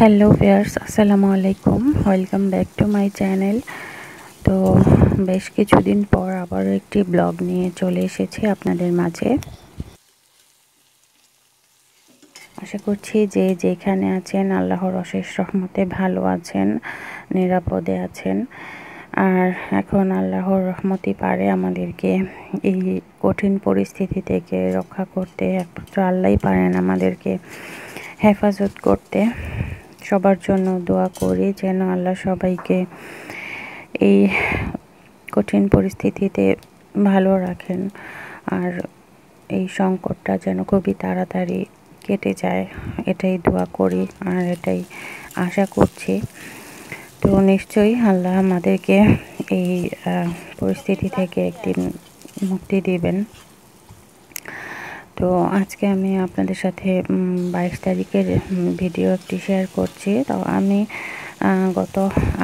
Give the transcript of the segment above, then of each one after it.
hello viewers আসসালামু আলাইকুম welcome back to my channel তো বেশ কিছুদিন পর আবার একটি ব্লগ নিয়ে চলে এসেছি আপনাদের মাঝে আশা করছি যে যেখানে আছেন আল্লাহর অশেষ রহমতে ভালো আছেন নিরাপদে আছেন আর এখন আল্লাহর রহমতি পারে আমাদেরকে এই কঠিন পরিস্থিতি থেকে রক্ষা করতে একমাত্র আল্লাহই পারেন আমাদেরকে হেফাজত করতে সবার জন্য দোয়া করি যেন আল্লাহ সবাইকে এই কঠিন পরিস্থিতিতে ভালো রাখেন আর এই সংকটটা যেন খুবই তাড়াতাড়ি কেটে যায় এটাই দোয়া করি আর এটাই আশা করছি তো নিশ্চয়ই আল্লাহ আমাদেরকে এই পরিস্থিতি থেকে একদিন মুক্তি দিবেন তো আজকে আমি আপনাদের সাথে বাইশ তারিখের ভিডিও একটি শেয়ার করছি তো আমি গত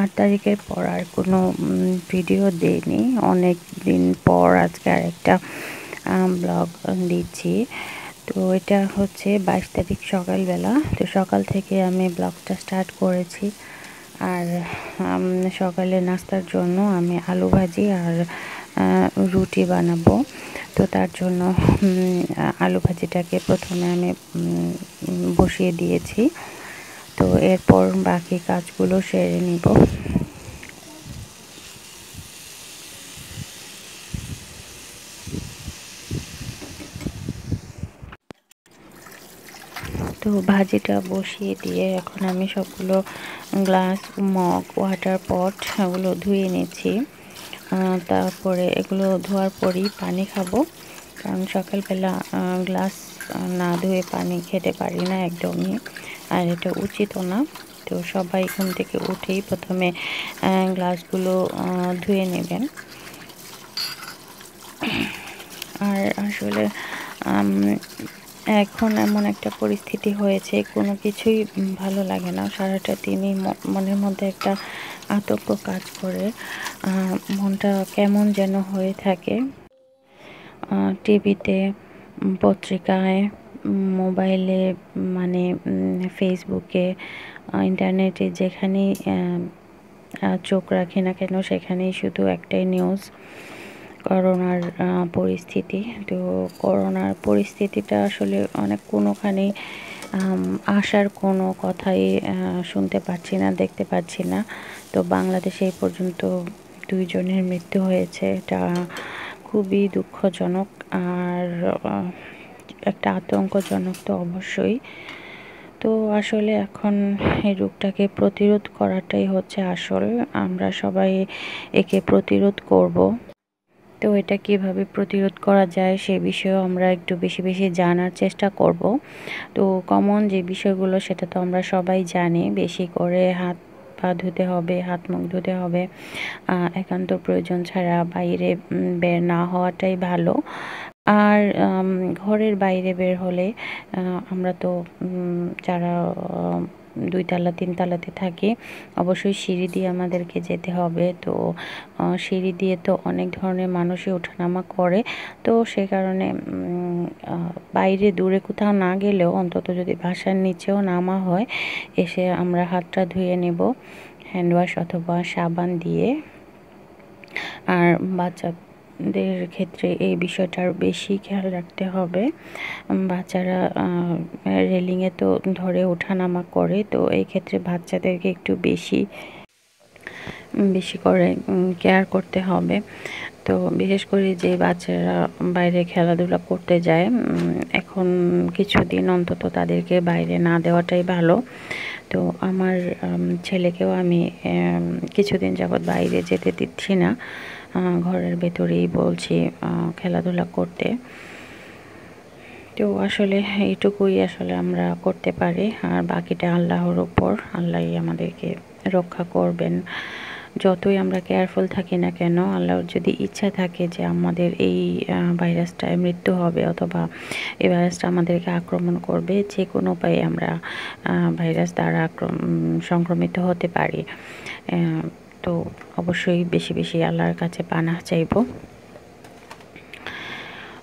আট তারিখের পর আর কোনো ভিডিও দিইনি অনেক দিন পর আজকে আরেকটা ব্লগ দিচ্ছি তো এটা হচ্ছে বাইশ তারিখ সকালবেলা তো সকাল থেকে আমি ব্লগটা স্টার্ট করেছি আর সকালে নাস্তার জন্য আমি আলু ভাজি আর রুটি বানাবো তো তার জন্য আলু ভাজিটাকে প্রথমে আমি বসিয়ে দিয়েছি তো এরপর বাকি কাজগুলো সেরে নিব তো ভাজিটা বসিয়ে দিয়ে এখন আমি সবগুলো গ্লাস মগ ওয়াটার পট ওগুলো ধুয়ে নিচ্ছি তারপরে এগুলো ধোয়ার পরই পানি খাবো কারণ সকালবেলা গ্লাস না ধুয়ে পানি খেতে পারি না একদমই আর এটা উচিতও না তো সবাই এখান থেকে উঠেই প্রথমে গ্লাসগুলো ধুয়ে নেবেন আর আসলে এখন এমন একটা পরিস্থিতি হয়েছে কোনো কিছুই ভালো লাগে না সারাটা দিনই মনের মধ্যে একটা আতঙ্ক কাজ করে মনটা কেমন যেন হয়ে থাকে টিভিতে পত্রিকায় মোবাইলে মানে ফেসবুকে ইন্টারনেটে যেখানেই চোখ রাখি না কেন সেখানেই শুধু একটাই নিউজ করোনার পরিস্থিতি তো করোনার পরিস্থিতিটা আসলে অনেক কোনোখানি আসার কোনো কথাই শুনতে পাচ্ছি না দেখতে পাচ্ছি না তো বাংলাদেশে এই পর্যন্ত দুইজনের মৃত্যু হয়েছে এটা খুবই দুঃখজনক আর একটা আতঙ্কজনক তো অবশ্যই তো আসলে এখন এই রোগটাকে প্রতিরোধ করাটাই হচ্ছে আসল আমরা সবাই একে প্রতিরোধ করব তো এটা কিভাবে প্রতিরোধ করা যায় সে বিষয়েও আমরা একটু বেশি বেশি জানার চেষ্টা করব তো কমন যে বিষয়গুলো সেটা তো আমরা সবাই জানি বেশি করে হাত পা ধুতে হবে হাত মুখ ধুতে হবে একান্ত প্রয়োজন ছাড়া বাইরে বের না হওয়াটাই ভালো আর ঘরের বাইরে বের হলে আমরা তো যারা দুই তিন তিনতলাতে থাকি অবশ্যই সিঁড়ি দিয়ে আমাদেরকে যেতে হবে তো সিঁড়ি দিয়ে তো অনেক ধরনের মানুষই ওঠানামা করে তো সে কারণে বাইরে দূরে কোথাও না গেলেও অন্তত যদি বাসার নিচেও নামা হয় এসে আমরা হাতটা ধুয়ে নেব হ্যান্ড ওয়াশ অথবা সাবান দিয়ে আর বাচ্চা দের ক্ষেত্রে এই বিষয়টার বেশি খেয়াল রাখতে হবে বাচ্চারা রেলিংয়ে তো ধরে ওঠানামা করে তো এই ক্ষেত্রে বাচ্চাদেরকে একটু বেশি বেশি করে কেয়ার করতে হবে তো বিশেষ করে যে বাচ্চারা বাইরে খেলাধুলা করতে যায় এখন কিছুদিন অন্তত তাদেরকে বাইরে না দেওয়াটাই ভালো তো আমার ছেলেকেও আমি কিছুদিন যাবৎ বাইরে যেতে দিচ্ছি না ঘরের ভেতরেই বলছি খেলাধুলা করতে তো আসলে এইটুকুই আসলে আমরা করতে পারি আর বাকিটা আল্লাহর উপর আল্লাহ আমাদেরকে রক্ষা করবেন যতই আমরা কেয়ারফুল থাকি না কেন আল্লাহর যদি ইচ্ছা থাকে যে আমাদের এই ভাইরাসটায় মৃত্যু হবে অথবা এই ভাইরাসটা আমাদেরকে আক্রমণ করবে যে কোনো উপায়ে আমরা ভাইরাস দ্বারা সংক্রমিত হতে পারি তো অবশ্যই বেশি বেশি আল্লাহর কাছে পানা চাইব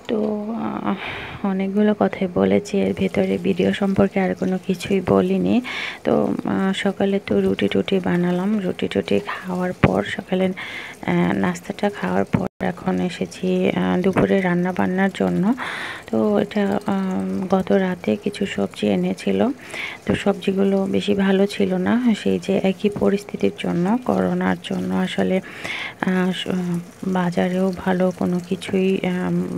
তো অনেকগুলো কথাই বলেছি এর ভেতরে ভিডিও সম্পর্কে আর কোনো কিছুই বলিনি তো সকালে তো রুটি টুটি বানালাম রুটি টুটি খাওয়ার পর সকালে নাস্তাটা খাওয়ার পর এখন এসেছি দুপুরে রান্না বান্নার জন্য তো এটা গত রাতে কিছু সবজি এনেছিল তো সবজিগুলো বেশি ভালো ছিল না সেই যে একই পরিস্থিতির জন্য করোনার জন্য আসলে বাজারেও ভালো কোনো কিছুই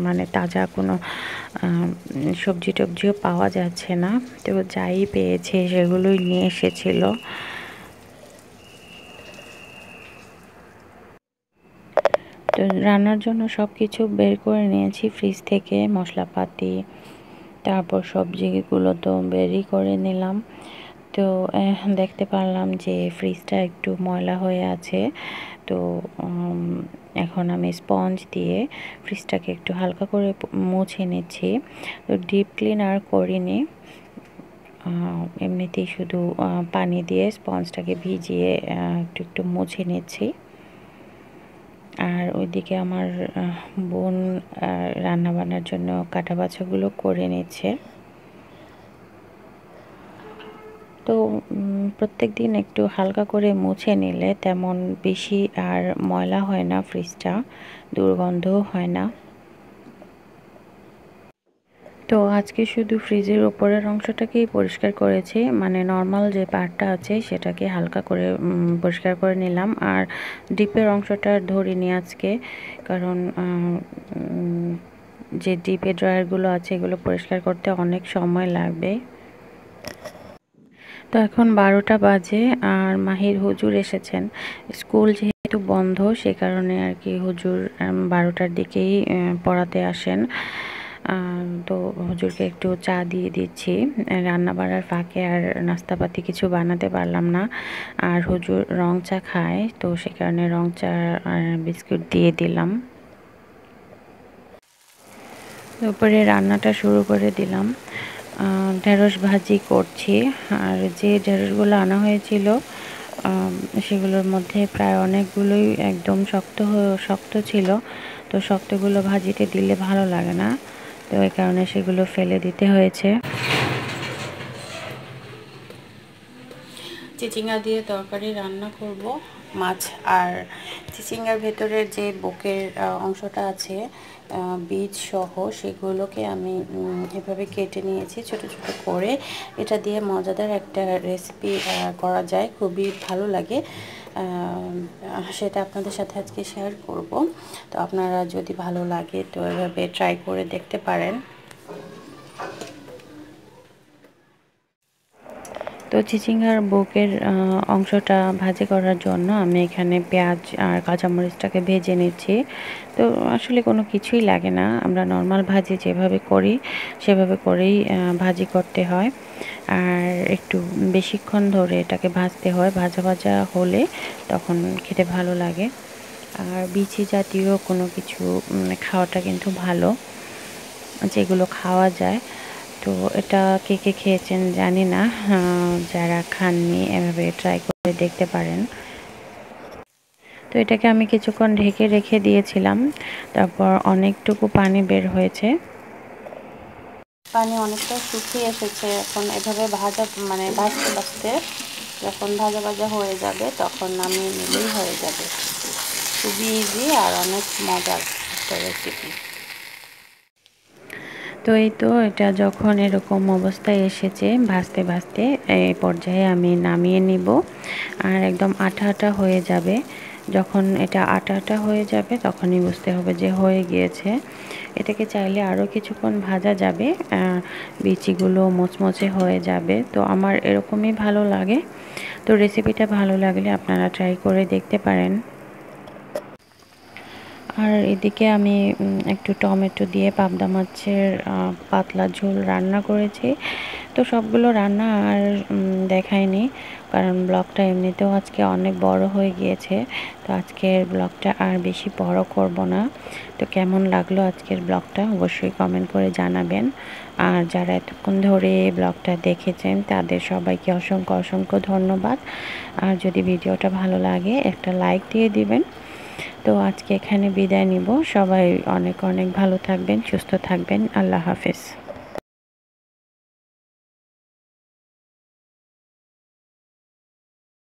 মানে তাজা কোনো সবজি টবজিও পাওয়া যাচ্ছে না তো যাই পেয়েছে সেগুলোই নিয়ে এসেছিলো তো রান্নার জন্য সব কিছু বের করে নিয়েছি ফ্রিজ থেকে মশলাপাতি তারপর সবজিগুলো তো বেরই করে নিলাম তো দেখতে পারলাম যে ফ্রিজটা একটু ময়লা হয়ে আছে তো এখন আমি স্পঞ্জ দিয়ে ফ্রিজটাকে একটু হালকা করে মুছে নিচ্ছি তো ডিপ ক্লিনার করিনি এমনিতেই শুধু পানি দিয়ে স্পঞ্জটাকে ভিজিয়ে একটু একটু মুছে নিচ্ছি আর ওইদিকে আমার বোন রান্নাবান্নার জন্য কাটা বাছাগুলো করে নিচ্ছে তো প্রত্যেক দিন একটু হালকা করে মুছে নিলে তেমন বেশি আর ময়লা হয় না ফ্রিজটা দুর্গন্ধও হয় না তো আজকে শুধু ফ্রিজের ওপরের অংশটাকেই পরিষ্কার করেছি মানে নর্মাল যে পার্টটা আছে সেটাকে হালকা করে পরিষ্কার করে নিলাম আর ডিপের অংশটা ধরিনি আজকে কারণ যে ডিপে ড্রয়ারগুলো আছে এগুলো পরিষ্কার করতে অনেক সময় লাগবে তো এখন বারোটা বাজে আর মাহির হুজুর এসেছেন স্কুল যেহেতু বন্ধ সে কারণে আর কি হুজুর বারোটার দিকেই পড়াতে আসেন তো হজুরকে একটু চা দিয়ে দিচ্ছি রান্না বাড়ার ফাঁকে আর নাস্তাপাতি কিছু বানাতে পারলাম না আর হজুর রং চা খায় তো সে কারণে রং চা আর বিস্কুট দিয়ে দিলাম তারপরে রান্নাটা শুরু করে দিলাম ঢেঁড়স ভাজি করছি আর যে ঢেঁড়সগুলো আনা হয়েছিল সেগুলোর মধ্যে প্রায় অনেকগুলোই একদম শক্ত শক্ত ছিল তো শক্তগুলো ভাজিতে দিলে ভালো লাগে না তো এই কারণে সেগুলো ফেলে দিতে হয়েছে চিচিঙ্গা দিয়ে তরকারি রান্না করব মাছ আর চিচিঙ্গার ভেতরের যে বুকের অংশটা আছে বীজ সহ সেগুলোকে আমি এভাবে কেটে নিয়েছি ছোট ছোট করে এটা দিয়ে মজাদার একটা রেসিপি করা যায় খুবই ভালো লাগে সেটা আপনাদের সাথে আজকে শেয়ার করব তো আপনারা যদি ভালো লাগে তো এভাবে ট্রাই করে দেখতে পারেন তো চিচিঙ্গার বুকের অংশটা ভাজি করার জন্য আমি এখানে পেঁয়াজ আর কাঁচামরিচটাকে ভেজে নিচ্ছি তো আসলে কোনো কিছুই লাগে না আমরা নর্মাল ভাজি যেভাবে করি সেভাবে করেই ভাজি করতে হয় আর একটু বেশিক্ষণ ধরে এটাকে ভাজতে হয় ভাজা ভাজা হলে তখন খেতে ভালো লাগে আর বিচি জাতীয় কোনো কিছু খাওয়াটা কিন্তু ভালো যেগুলো খাওয়া যায় তো এটা কে কে খেয়েছেন জানি না যারা খাননি এভাবে ট্রাই করে দেখতে পারেন তো এটাকে আমি কিছুক্ষণ ঢেকে রেখে দিয়েছিলাম তারপর অনেকটুকু পানি বের হয়েছে পানি অনেকটা শুকিয়ে এসেছে এখন এভাবে ভাজা মানে ভাজতে ভাজতে যখন ভাজা ভাজা হয়ে যাবে তখন আমি নিলেই হয়ে যাবে খুবই ইজি আর অনেক মজার একটা রেসিপি তো এই তো এটা যখন এরকম অবস্থায় এসেছে ভাজতে ভাজতে এই পর্যায়ে আমি নামিয়ে নিব আর একদম আঠা আঠা হয়ে যাবে যখন এটা আটা আটা হয়ে যাবে তখনই বুঝতে হবে যে হয়ে গিয়েছে এটাকে চাইলে আরও কিছুক্ষণ ভাজা যাবে বিচিগুলো মোচমোচে হয়ে যাবে তো আমার এরকমই ভালো লাগে তো রেসিপিটা ভালো লাগলে আপনারা ট্রাই করে দেখতে পারেন আর এদিকে আমি একটু টমেটো দিয়ে পাবদা মাছের পাতলা ঝোল রান্না করেছি তো সবগুলো রান্না আর দেখায়নি কারণ ব্লগটা এমনিতেও আজকে অনেক বড় হয়ে গিয়েছে তো আজকের ব্লগটা আর বেশি বড় করব না তো কেমন লাগলো আজকের ব্লগটা অবশ্যই কমেন্ট করে জানাবেন আর যারা এতক্ষণ ধরে ব্লগটা দেখেছেন তাদের সবাইকে অসংখ্য অসংখ্য ধন্যবাদ আর যদি ভিডিওটা ভালো লাগে একটা লাইক দিয়ে দিবেন তো আজকে এখানে বিদায় নিব সবাই অনেক অনেক ভালো থাকবেন সুস্থ থাকবেন আল্লাহ হাফেজ